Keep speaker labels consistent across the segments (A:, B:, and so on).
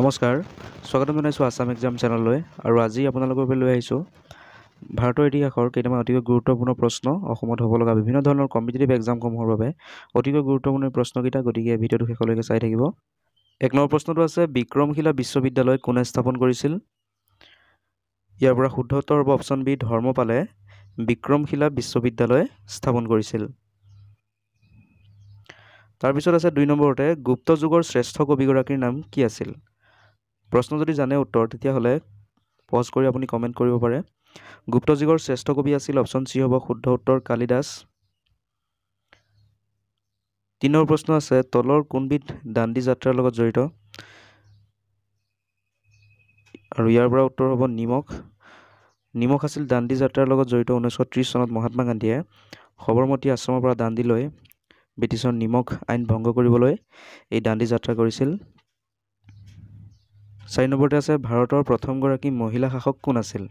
A: নমস্কাৰ স্বাগতম জনাইছোঁ আছাম এক্সাম চেনেললৈ আৰু আজি আপোনালোকৰ বাবে লৈ আহিছোঁ ভাৰতৰ ইতিহাসৰ কেইটামান অতিকৈ গুৰুত্বপূৰ্ণ প্ৰশ্ন অসমত হ'ব লগা বিভিন্ন ধৰণৰ কম্পিটেটিভ এক্সামসমূহৰ বাবে অতিকৈ গুৰুত্বপূৰ্ণ প্ৰশ্নকেইটা গতিকে ভিডিঅ'টো শেষলৈকে চাই থাকিব এক নম্বৰ প্ৰশ্নটো আছে বিক্ৰমশিলা বিশ্ববিদ্যালয় কোনে স্থাপন কৰিছিল ইয়াৰ পৰা শুদ্ধ উত্তৰ হ'ব অপশ্যন বি ধৰ্মপালে বিক্ৰমশিলা বিশ্ববিদ্যালয় স্থাপন কৰিছিল তাৰপিছত আছে দুই নম্বৰতে গুপ্ত যুগৰ শ্ৰেষ্ঠ কবিগৰাকীৰ নাম কি আছিল প্ৰশ্ন যদি জানে উত্তৰ তেতিয়াহ'লে পজ কৰি আপুনি কমেণ্ট কৰিব পাৰে গুপ্তযুগৰ শ্ৰেষ্ঠ কবি আছিল অপশ্যন চি হ'ব শুদ্ধ উত্তৰ কালিদাস তিনিৰ প্ৰশ্ন আছে তলৰ কোনবিধ দাণ্ডি যাত্ৰাৰ লগত জড়িত আৰু ইয়াৰ পৰা উত্তৰ হ'ব নিমখ নিমখ আছিল দাণ্ডি যাত্ৰাৰ লগত জড়িত ঊনৈছশ ত্ৰিছ চনত মহাত্মা গান্ধীয়ে সবৰমতী আশ্ৰমৰ পৰা দাণ্ডী লৈ ব্ৰিটিছৰ নিমখ আইন ভংগ কৰিবলৈ এই দাণ্ডি যাত্ৰা কৰিছিল চাৰি নম্বৰতে আছে ভাৰতৰ প্ৰথমগৰাকী মহিলা শাসক কোন আছিল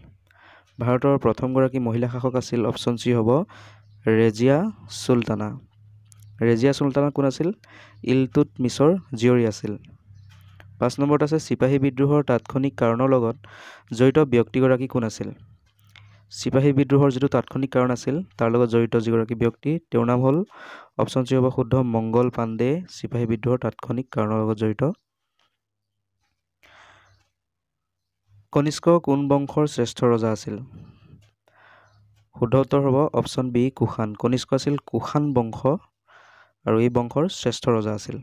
A: ভাৰতৰ প্ৰথমগৰাকী মহিলা শাসক আছিল অপশ্যন চি হ'ব ৰেজিয়া চুলতানা ৰেজিয়া চুলতানা কোন আছিল ইলটুত মিছৰ জীয়ৰী আছিল পাঁচ নম্বৰত আছে চিপাহী বিদ্ৰোহৰ তাৎক্ষণিক কাৰণৰ লগত জড়িত ব্যক্তিগৰাকী কোন আছিল চিপাহী বিদ্ৰোহৰ যিটো তাৎক্ষণিক কাৰণ আছিল তাৰ লগত জড়িত যিগৰাকী ব্যক্তি তেওঁৰ নাম হ'ল অপশ্যন চি হ'ব শুদ্ধ মংগল পাণ্ডে চিপাহী বিদ্ৰোহৰ তাৎক্ষণিক কাৰণৰ লগত জড়িত কনিষ্ক কোন বংশৰ শ্ৰেষ্ঠ ৰজা আছিল শুদ্ধ উত্তৰ হ'ব অপশ্যন বি কুশান কনিষ্ক আছিল কুশান বংশ আৰু এই বংশৰ শ্ৰেষ্ঠ ৰজা আছিল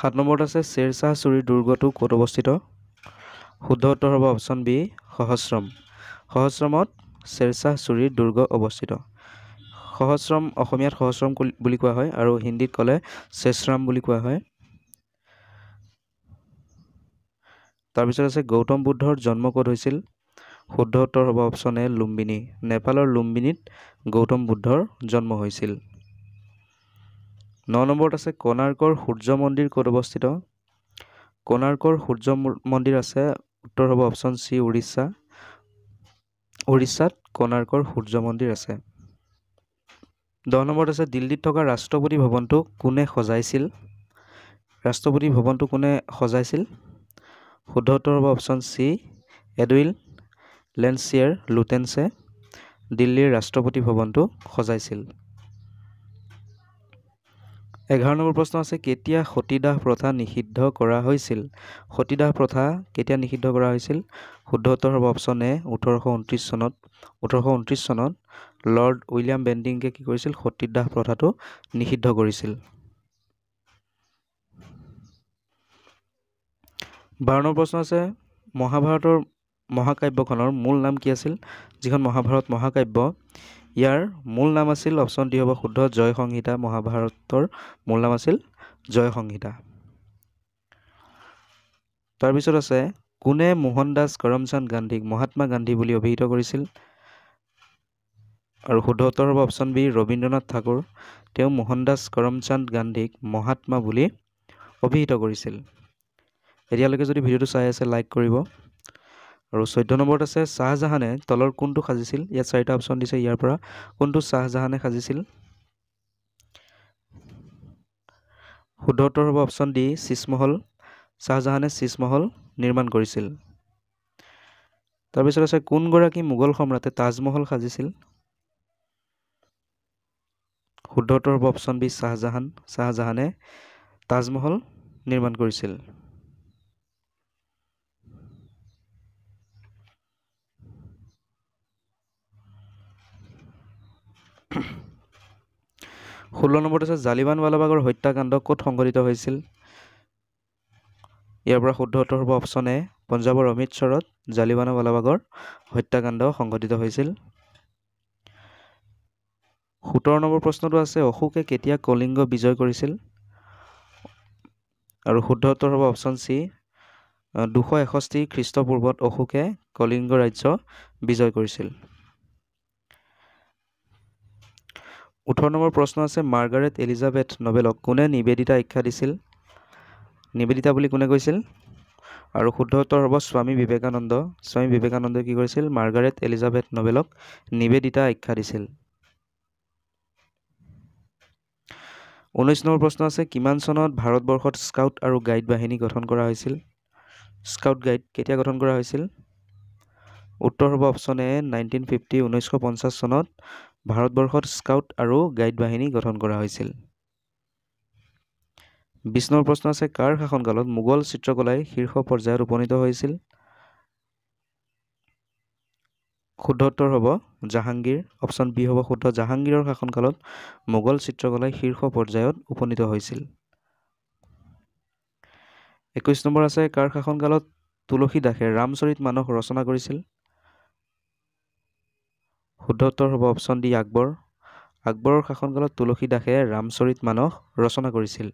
A: সাত নম্বৰত আছে শ্বেৰশ্বাহ চুৰিৰ দুৰ্গটো ক'ত অৱস্থিত শুদ্ধ উত্তৰ হ'ব অপশ্যন বি সহস্ৰম সহস্ৰমত শ্বেৰশ্বাহ চুৰিৰ দুৰ্গ অৱস্থিত সহস্ৰম অসমীয়াত সহস্ৰম বুলি কোৱা হয় আৰু হিন্দীত ক'লে শ্বেচৰাম বুলি কোৱা হয় তাৰপিছত আছে গৌতম বুদ্ধৰ জন্ম ক'ত হৈছিল শুদ্ধ উত্তৰ হ'ব অপশ্যন এ লুম্বিনী নেপালৰ লুম্বিনীত গৌতম বুদ্ধৰ জন্ম হৈছিল ন নম্বৰত আছে কোণাৰ্কৰ সূৰ্য মন্দিৰ ক'ত অৱস্থিত কোণাৰ্কৰ সূৰ্য মন্দিৰ আছে উত্তৰ হ'ব অপশ্যন চি উৰিষ্যা উৰিষ্যাত কোণাৰ্কৰ সূৰ্য মন্দিৰ আছে দহ নম্বৰত আছে দিল্লীত থকা ৰাষ্ট্ৰপতি ভৱনটো কোনে সজাইছিল ৰাষ্ট্ৰপতি ভৱনটো কোনে সজাইছিল শুদ্ধ উত্তৰ হ'ব অপশ্যন চি এডুইল লেন্সিয়াৰ লুটেন্সে দিল্লীৰ ৰাষ্ট্ৰপতি ভৱনটো সজাইছিল এঘাৰ নম্বৰ প্ৰশ্ন আছে কেতিয়া সতীদাহ প্ৰথা নিষিদ্ধ কৰা হৈছিল সতীদাহ প্ৰথা কেতিয়া নিষিদ্ধ কৰা হৈছিল শুদ্ধ উত্তৰ হ'ব অপশ্যন এ ওঠৰশ ঊনত্ৰিছ চনত ওঠৰশ ঊনত্ৰিছ চনত লৰ্ড উইলিয়াম বেণ্ডিংকে কি কৰিছিল সতীদাহ প্ৰথাটো নিষিদ্ধ কৰিছিল বাৰ নম্বৰ প্ৰশ্ন আছে মহাভাৰতৰ মহাকাব্যখনৰ মূল নাম কি আছিল যিখন মহাভাৰত মহাকাব্য ইয়াৰ মূল নাম আছিল অপশ্যন ডি হ'ব শুদ্ধ জয় সংহিতা মহাভাৰতৰ মূল নাম আছিল জয় সংহিতা তাৰপিছত আছে কোনে মোহন দাস কৰমচান্দ গান্ধীক মহাত্মা গান্ধী বুলি অভিহিত কৰিছিল আৰু শুদ্ধ উত্তৰ হ'ব অপশ্যন বি ৰবীন্দ্ৰনাথ ঠাকুৰ তেওঁ মোহন দাস কৰমচান্দ গান্ধীক মহাত্মা বুলি অভিহিত কৰিছিল এতিয়ালৈকে যদি ভিডিঅ'টো চাই আছে লাইক কৰিব আৰু চৈধ্য নম্বৰত আছে শ্বাহজাহানে তলৰ কোনটো সাজিছিল ইয়াত চাৰিটা অপশ্যন দিছে ইয়াৰ পৰা কোনটো শ্বাহজাহানে সাজিছিল শুদ্ধ উত্তৰ হ'ব অপশ্যন ডি চিচমহল শ্বাহজাহানে চিচমহল নিৰ্মাণ কৰিছিল তাৰপিছত আছে কোনগৰাকী মোগল সম্ৰাটে তাজমহল সাজিছিল শুদ্ধ উত্তৰ হ'ব অপশ্যন বি শ্বাহজাহান শ্বাহজাহানে তাজমহল নিৰ্মাণ কৰিছিল ষোল্ল নম্বৰত আছে জালিবান ৱালাবাগৰ হত্যাকাণ্ড ক'ত সংঘটিত হৈছিল ইয়াৰ পৰা শুদ্ধ উত্তৰ হ'ব অপশ্যন এ পঞ্জাৱৰ অমৃতসৰত জালিবান ৱালাবাগৰ হত্যাকাণ্ড সংঘটিত হৈছিল সোতৰ নম্বৰ প্ৰশ্নটো আছে অশোকে কেতিয়া কলিংগ বিজয় কৰিছিল আৰু শুদ্ধ উত্তৰ হ'ব অপশ্যন চি দুশ এষষ্ঠি খ্ৰীষ্টপূৰ্বত অশোকে কলিংগ ৰাজ্য বিজয় কৰিছিল ওঠৰ নম্বৰ প্ৰশ্ন আছে মাৰ্গাৰেট এলিজাবেথ নবেলক কোনে নিবেদিতা আখ্যা দিছিল নিবেদিতা বুলি কোনে কৈছিল আৰু শুদ্ধ উত্তৰ হ'ব স্বামী বিবেকানন্দ স্বামী বিবেকানন্দই কি কৰিছিল মাৰ্গাৰেট এলিজাবেথ নবেলক নিবেদিতা আখ্যা দিছিল ঊনৈছ নম্বৰ প্ৰশ্ন আছে কিমান চনত ভাৰতবৰ্ষত স্কাউট আৰু গাইড বাহিনী গঠন কৰা হৈছিল স্কাউট গাইড কেতিয়া গঠন কৰা হৈছিল উত্তৰ হ'ব অপশ্যন এ নাইনটিন ফিফটি ঊনৈছশ পঞ্চাছ চনত ভাৰতবৰ্ষত স্কাউট আৰু গাইড বাহিনী গঠন কৰা হৈছিল বিছ নম্বৰ প্ৰশ্ন আছে কাৰ শাসনকালত মোগল চিত্ৰকলাই শীৰ্ষ পৰ্যায়ত উপনীত হৈছিল শুদ্ধত্তৰ হ'ব জাহাংগীৰ অপশ্যন বি হ'ব শুদ্ধ জাহাংগীৰৰ শাসনকালত মোগল চিত্ৰকলাই শীৰ্ষ পৰ্যায়ত উপনীত হৈছিল একৈছ নম্বৰ আছে কাৰ শাসনকালত তুলসী দাসে ৰামচৰিত মানস ৰচনা কৰিছিল শুদ্ধ উত্তৰ হ'ব অপশ্যন ডি আকবৰ আকবৰৰ শাসনকালত তুলসী দাসে ৰামচৰিত মানস ৰচনা কৰিছিল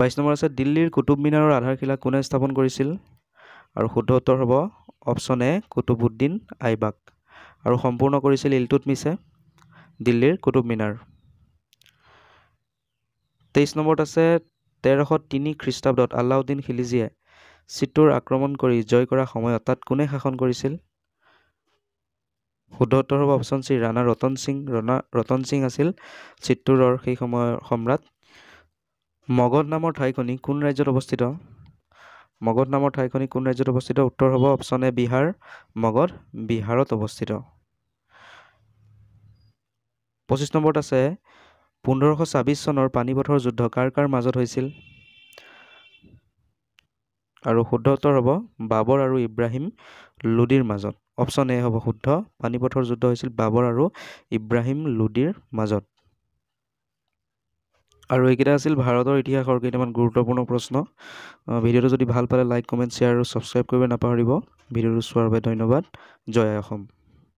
A: বাইছ নম্বৰ আছে দিল্লীৰ কুটুব মিনাৰৰ আধাৰশিলা কোনে স্থাপন কৰিছিল আৰু শুদ্ধ উত্তৰ হ'ব অপশ্যন এ কুতুবুদ্দিন আইবাক আৰু সম্পূৰ্ণ কৰিছিল ইলটুটমিছে দিল্লীৰ কুটুব মিনাৰ তেইছ নম্বৰত আছে তেৰশ তিনি খ্ৰীষ্টাব্দত আলাউদ্দিন খিলিজীয়ে চিটুৰ আক্ৰমণ কৰি জয় কৰা সময়ত তাত কোনে শাসন কৰিছিল শুদ্ধ উত্তৰ হ'ব অপশ্যন চি ৰাণা ৰতন সিং ৰাণা ৰতন সিং আছিল চিত্তোৰৰ সেই সময়ৰ সম্ৰাট মগধ নামৰ ঠাইখনি কোন ৰাজ্যত অৱস্থিত মগধ নামৰ ঠাইখনি কোন ৰাজ্যত অৱস্থিত উত্তৰ হ'ব অপশ্যন এ বিহাৰ মগধ বিহাৰত অৱস্থিত পঁচিছ নম্বৰত আছে পোন্ধৰশ ছাব্বিছ চনৰ পানীপথৰ যুদ্ধ কাৰ কাৰ মাজত হৈছিল আৰু শুদ্ধ উত্তৰ হ'ব বাবৰ আৰু ইব্ৰাহিম লুডিৰ মাজত অপশ্যন এ হ'ব শুদ্ধ পানীপথৰ যুদ্ধ হৈছিল বাবৰ আৰু ইব্ৰাহিম লুডিৰ মাজত আৰু এইকেইটা আছিল ভাৰতৰ ইতিহাসৰ কেইটামান গুৰুত্বপূৰ্ণ প্ৰশ্ন ভিডিঅ'টো যদি ভাল পালে লাইক কমেণ্ট শ্বেয়াৰ আৰু ছাবস্ক্ৰাইব কৰিব নাপাহৰিব ভিডিঅ'টো চোৱাৰ বাবে ধন্যবাদ জয় অসম